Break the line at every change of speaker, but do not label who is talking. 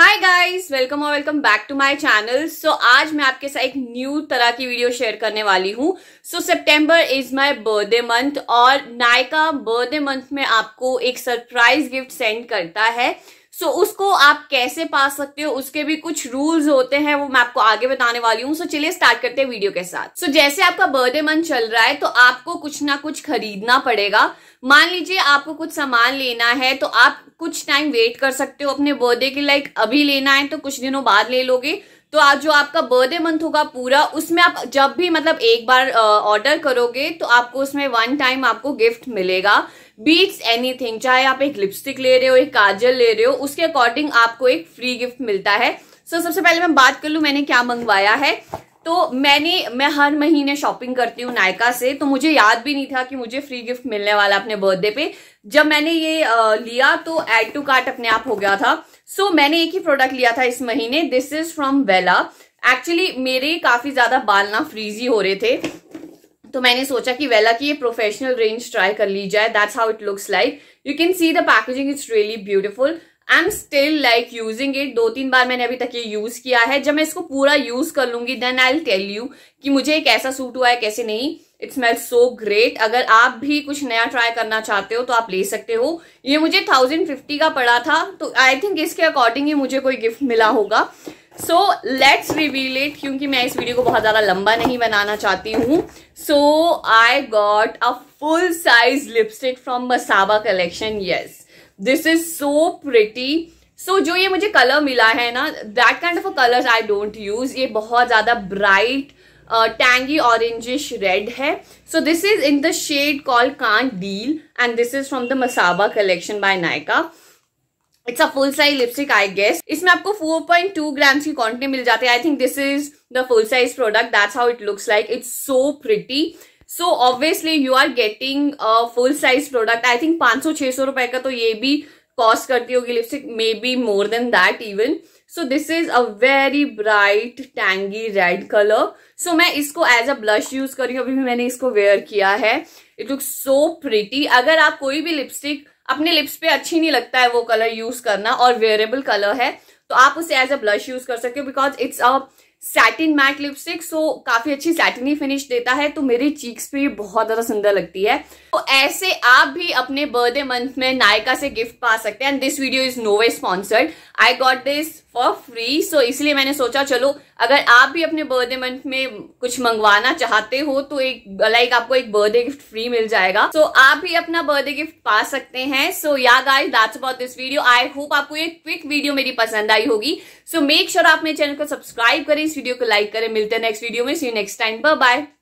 हाय guys welcome और welcome back to my channel so आज मैं आपके साथ एक न्यू तरह की वीडियो शेयर करने वाली हूँ so September is my birthday month और नायका बर्थडे मंथ में आपको एक सरप्राइज गिफ्ट सेंड करता है सो so, उसको आप कैसे पा सकते हो उसके भी कुछ रूल्स होते हैं वो मैं आपको आगे बताने वाली हूँ सो so, चलिए स्टार्ट करते हैं वीडियो के साथ सो so, जैसे आपका बर्थडे मंथ चल रहा है तो आपको कुछ ना कुछ खरीदना पड़ेगा मान लीजिए आपको कुछ सामान लेना है तो आप कुछ टाइम वेट कर सकते हो अपने बर्थडे के लाइक अभी लेना है तो कुछ दिनों बाद ले लोगे तो आज जो आपका बर्थडे मंथ होगा पूरा उसमें आप जब भी मतलब एक बार ऑर्डर करोगे तो आपको उसमें वन टाइम आपको गिफ्ट मिलेगा बीट्स एनीथिंग चाहे आप एक लिपस्टिक ले रहे हो एक काजल ले रहे हो उसके अकॉर्डिंग आपको एक फ्री गिफ्ट मिलता है सो so, सबसे पहले मैं बात कर लू मैंने क्या मंगवाया है तो मैंने मैं हर महीने शॉपिंग करती हूँ नायका से तो मुझे याद भी नहीं था कि मुझे फ्री गिफ्ट मिलने वाला अपने बर्थडे पे जब मैंने ये लिया तो एड टू कार्ट अपने आप हो गया था सो so, मैंने एक ही प्रोडक्ट लिया था इस महीने this is from Wella actually मेरे काफी ज्यादा बाल ना फ्रीजी हो रहे थे तो मैंने सोचा कि वेला की ये प्रोफेशनल रेंज ट्राई कर ली जाए that's how it looks like you can see the packaging it's really beautiful I am still like using it दो तीन बार मैंने अभी तक ये यूज किया है जब मैं इसको पूरा यूज कर लूंगी देन आई टेल यू कि मुझे कैसा सूट हुआ है कैसे नहीं इट्स मेल सो ग्रेट अगर आप भी कुछ नया ट्राई करना चाहते हो तो आप ले सकते हो ये मुझे थाउजेंड फिफ्टी का पड़ा था तो आई थिंक इसके अकॉर्डिंग ही मुझे कोई गिफ्ट मिला होगा सो लेट्स रिवील इट क्योंकि मैं इस वीडियो को बहुत ज़्यादा लंबा नहीं बनाना चाहती हूँ so I got a full size lipstick from Masaba collection yes this is so pretty so जो ये मुझे कलर मिला है ना that kind of colour I don't use ये बहुत ज्यादा ब्राइट टैंगी ऑरेंजिश रेड है so this is in the shade call Kandeel and this is from the Masaba collection by Nykaa it's a full size lipstick I guess इसमें आपको 4.2 grams की quantity मिल जाती है I think this is the full size product that's how it looks like it's so pretty so obviously you are getting full size product I think 500 600 रुपए का तो ये भी कॉस्ट करती होगी lipstick may be more than that even so this is a very bright tangy red colour so मैं इसको as a blush use करी हूँ अभी भी मैंने इसको वेयर किया है इट लुक सो प्रिटी अगर आप कोई भी लिपस्टिक अपने लिप्स पे अच्छी नहीं लगता है वो कलर यूज करना और वेयरेबल कलर है तो आप उसे एज अ ब्लश यूज कर सकते हो because it's a satin matte lipstick so काफी अच्छी सैटिनी फिनिश देता है तो मेरी चीक्स पे बहुत ज्यादा सुंदर लगती है तो ऐसे आप भी अपने बर्थडे मंथ में नायका से गिफ्ट पा सकते हैं and this video is no way sponsored I got this for free so इसलिए मैंने सोचा चलो अगर आप भी अपने बर्थडे मंथ में कुछ मंगवाना चाहते हो तो एक लाइक आपको एक बर्थडे गिफ्ट फ्री मिल जाएगा सो so, आप भी अपना बर्थडे गिफ्ट पा सकते हैं so yeah guys that's about this video I hope आपको ये क्विक वीडियो मेरी पसंद आई होगी सो मेक श्योर आप मेरे चैनल को सब्सक्राइब करें इस वीडियो को लाइक करें मिलते हैं नेक्स्ट वीडियो में सी नेक्स्ट टाइम बाय